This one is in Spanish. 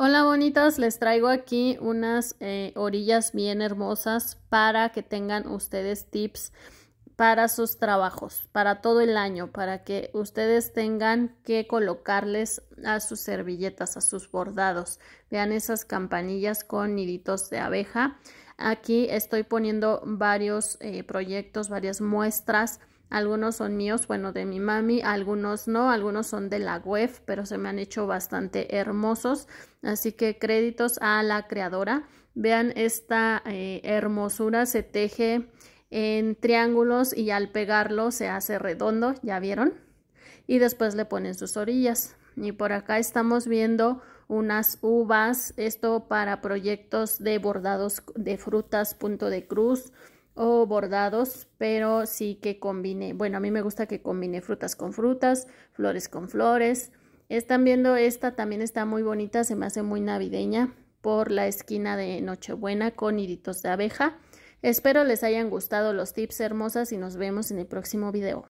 Hola bonitas, les traigo aquí unas eh, orillas bien hermosas para que tengan ustedes tips para sus trabajos, para todo el año, para que ustedes tengan que colocarles a sus servilletas, a sus bordados. Vean esas campanillas con niditos de abeja. Aquí estoy poniendo varios eh, proyectos, varias muestras algunos son míos, bueno, de mi mami, algunos no, algunos son de la web, pero se me han hecho bastante hermosos. Así que créditos a la creadora. Vean esta eh, hermosura, se teje en triángulos y al pegarlo se hace redondo, ¿ya vieron? Y después le ponen sus orillas. Y por acá estamos viendo unas uvas, esto para proyectos de bordados de frutas, punto de cruz, o bordados, pero sí que combine, bueno, a mí me gusta que combine frutas con frutas, flores con flores. Están viendo esta, también está muy bonita, se me hace muy navideña por la esquina de Nochebuena con hiditos de abeja. Espero les hayan gustado los tips hermosas y nos vemos en el próximo video.